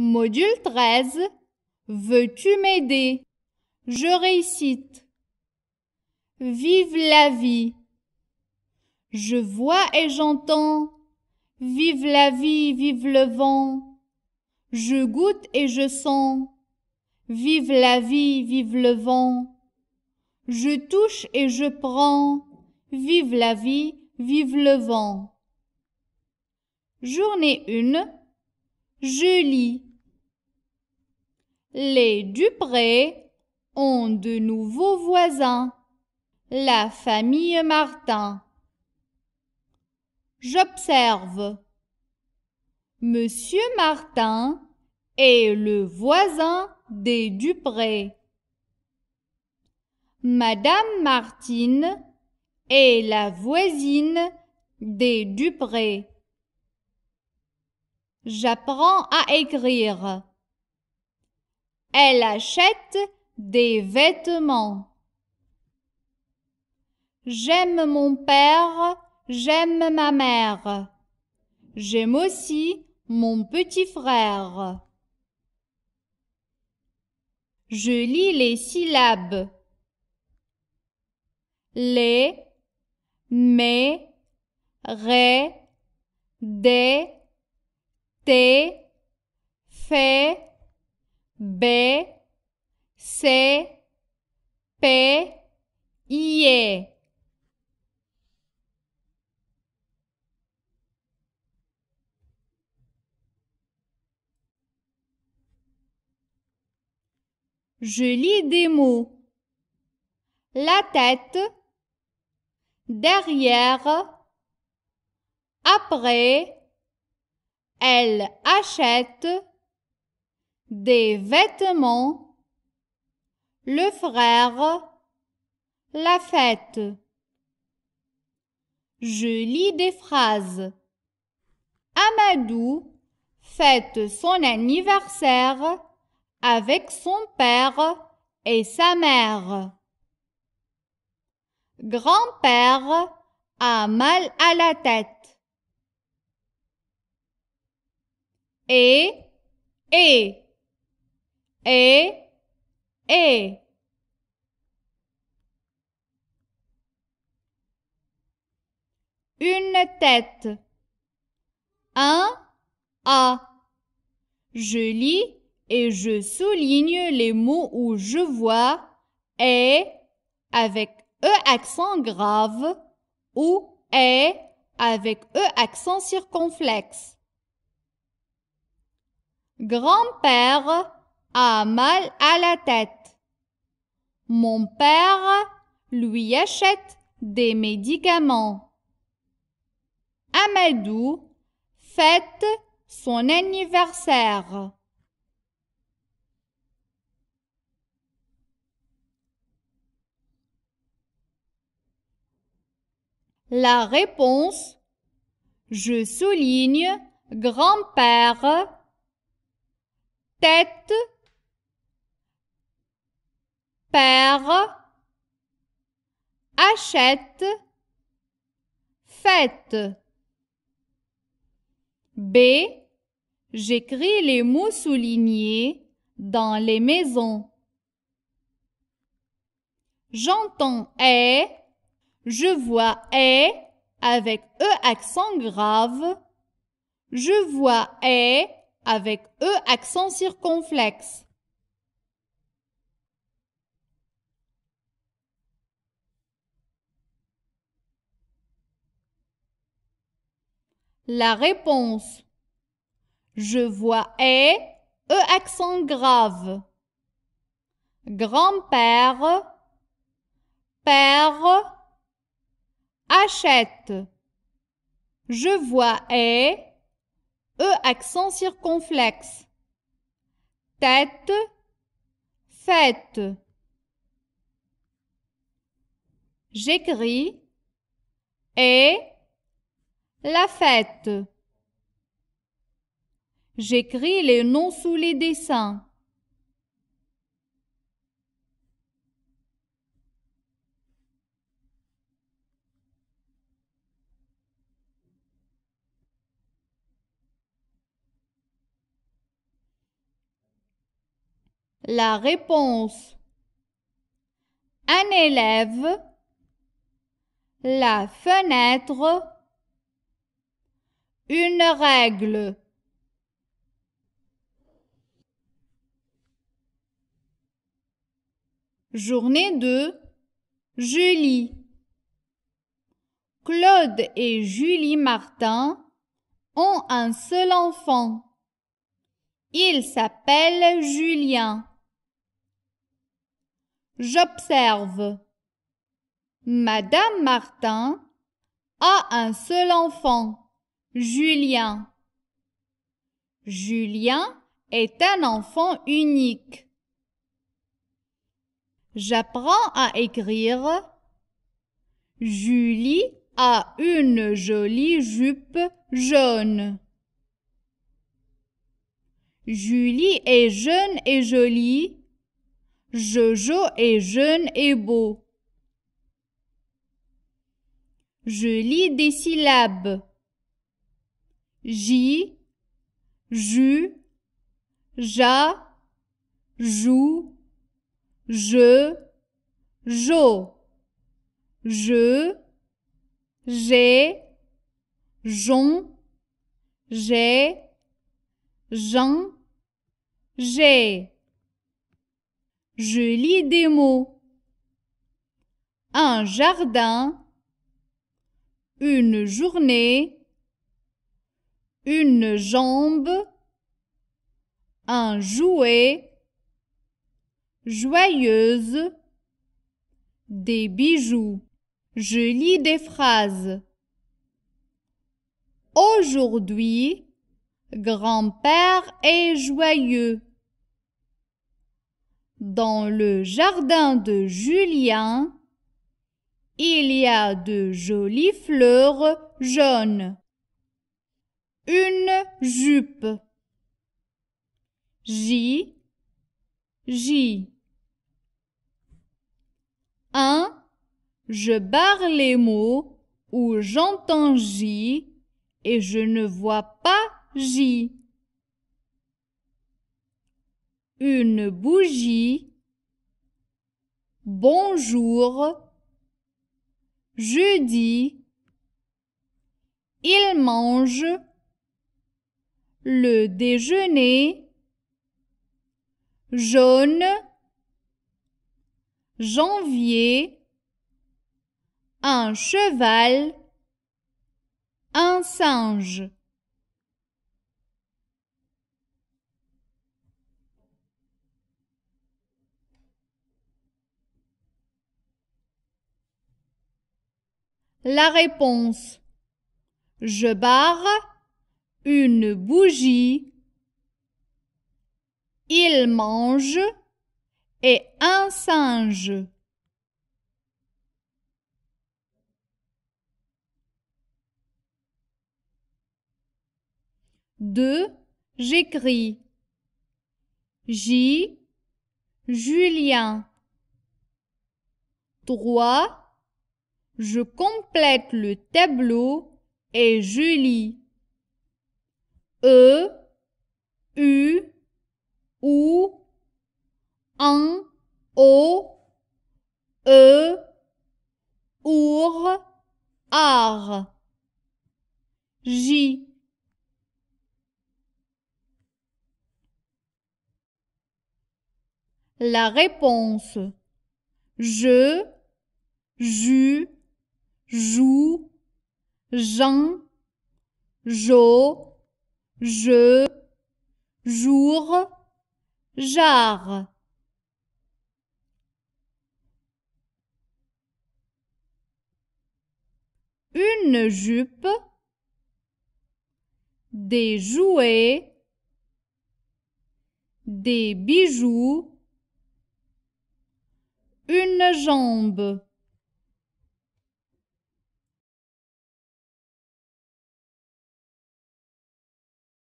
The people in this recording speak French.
Module 13. Veux-tu m'aider Je réussite. Vive la vie. Je vois et j'entends. Vive la vie, vive le vent. Je goûte et je sens. Vive la vie, vive le vent. Je touche et je prends. Vive la vie, vive le vent. Journée 1. Je lis. Les Dupré ont de nouveaux voisins. La famille Martin. J'observe. Monsieur Martin est le voisin des Dupré. Madame Martine est la voisine des Dupré. J'apprends à écrire. Elle achète des vêtements. J'aime mon père, j'aime ma mère. J'aime aussi mon petit frère. Je lis les syllabes. Les, mais, ré, des, TES fait, B, C, P, I. E. Je lis des mots. La tête, derrière, après, elle achète, des vêtements, le frère, la fête. Je lis des phrases. Amadou fête son anniversaire avec son père et sa mère. Grand-père a mal à la tête. Et, et et, et. Une tête. Un A. Je lis et je souligne les mots où je vois et avec E accent grave ou e avec E accent circonflexe. Grand-père a mal à la tête. Mon père lui achète des médicaments. Amadou fête son anniversaire. La réponse Je souligne grand-père tête père, achète, fête. B. J'écris les mots soulignés dans les maisons. J'entends et je vois et avec E accent grave, je vois et avec E accent circonflexe. La réponse. Je vois est, e accent grave. Grand-père, père, achète. Je vois est, e accent circonflexe. Tête, fête. J'écris et la fête. J'écris les noms sous les dessins. La réponse. Un élève. La fenêtre une règle. Journée 2. Julie. Claude et Julie Martin ont un seul enfant. Il s'appelle Julien. J'observe. Madame Martin a un seul enfant. Julien. Julien est un enfant unique. J'apprends à écrire. Julie a une jolie jupe jaune. Julie est jeune et jolie. Jojo est jeune et beau. Je lis des syllabes. J, ju, ja, J'ou, je, jo, je, j'ai, jon, j'ai, j'en, j'ai. Je lis des mots. Un jardin, une journée, une jambe, un jouet, joyeuse, des bijoux. Je lis des phrases. Aujourd'hui, grand-père est joyeux. Dans le jardin de Julien, il y a de jolies fleurs jaunes une jupe. J, J. Un, je barre les mots où j'entends J et je ne vois pas J. Une bougie. Bonjour. Jeudi. Il mange le déjeuner, jaune, janvier, un cheval, un singe. La réponse. Je barre une bougie. Il mange et un singe. Deux, j'écris. J, Julien. Trois, je complète le tableau et je lis. E, U, ou en, O, E, our, ar. J. La réponse. Je, ju, JOU, Jean, jo, je, jour, jarre. Une jupe, des jouets, des bijoux, une jambe.